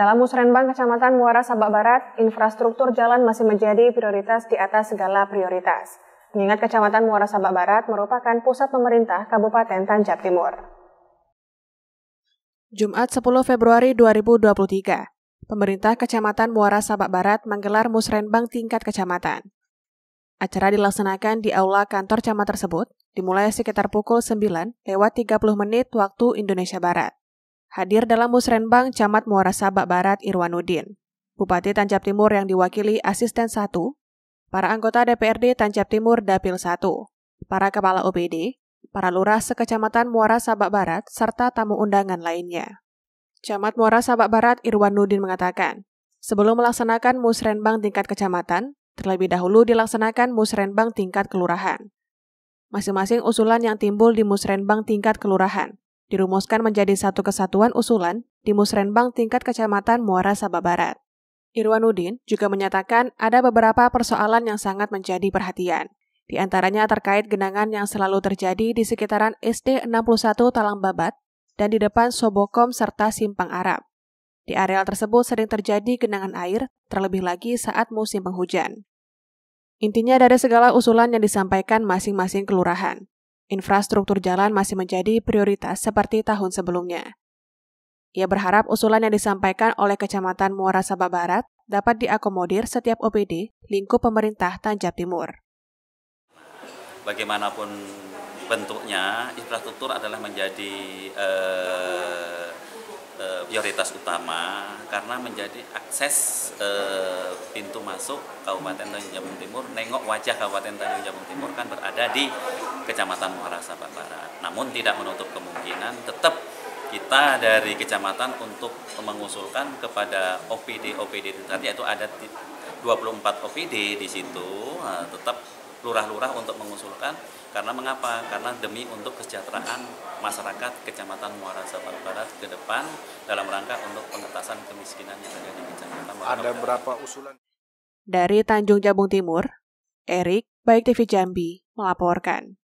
Dalam Musrenbang Kecamatan Muara Sabak Barat, infrastruktur jalan masih menjadi prioritas di atas segala prioritas. Mengingat Kecamatan Muara Sabak Barat merupakan pusat pemerintah Kabupaten Tanjab Timur. Jumat 10 Februari 2023, pemerintah Kecamatan Muara Sabak Barat menggelar musrenbang tingkat kecamatan. Acara dilaksanakan di aula kantor camat tersebut, dimulai sekitar pukul 9 lewat 30 menit waktu Indonesia Barat. Hadir dalam musrenbang Camat Muara Sabak Barat Irwanudin, Bupati Tanjab Timur yang diwakili Asisten 1, para anggota DPRD Tanjab Timur Dapil 1, para kepala OPD, para lurah sekecamatan Muara Sabak Barat, serta tamu undangan lainnya. Camat Muara Sabak Barat Irwanuddin mengatakan, sebelum melaksanakan musrenbang tingkat kecamatan, terlebih dahulu dilaksanakan musrenbang tingkat kelurahan. Masing-masing usulan yang timbul di musrenbang tingkat kelurahan dirumuskan menjadi satu kesatuan usulan di Musrenbang tingkat Kecamatan Muara Sabah Barat. Irwanuddin juga menyatakan ada beberapa persoalan yang sangat menjadi perhatian. Di antaranya terkait genangan yang selalu terjadi di sekitaran SD 61 Talang Babat dan di depan Sobokom serta Simpang Arab. Di areal tersebut sering terjadi genangan air, terlebih lagi saat musim penghujan. Intinya dari segala usulan yang disampaikan masing-masing kelurahan infrastruktur jalan masih menjadi prioritas seperti tahun sebelumnya. Ia berharap usulan yang disampaikan oleh Kecamatan Muara Sabah Barat dapat diakomodir setiap OPD lingkup pemerintah Tanjab Timur. Bagaimanapun bentuknya, infrastruktur adalah menjadi eh, eh, prioritas utama karena menjadi akses eh, pintu masuk Kabupaten Tanjung Jabung Timur. Nengok wajah Kabupaten Tanjung Jabung Timur kan berada di Kecamatan Muara Sabah Barat. Namun tidak menutup kemungkinan tetap kita dari kecamatan untuk mengusulkan kepada OPD OPD itu tadi yaitu ada 24 OPD di situ nah, tetap lurah-lurah untuk mengusulkan karena mengapa? Karena demi untuk kesejahteraan masyarakat Kecamatan Muara Sabah Barat ke depan dalam rangka untuk pengetasan kemiskinan yang ada di Kecamatan Muara Ada berapa usulan? Dari Tanjung Jabung Timur, Erik, Baik TV Jambi, melaporkan.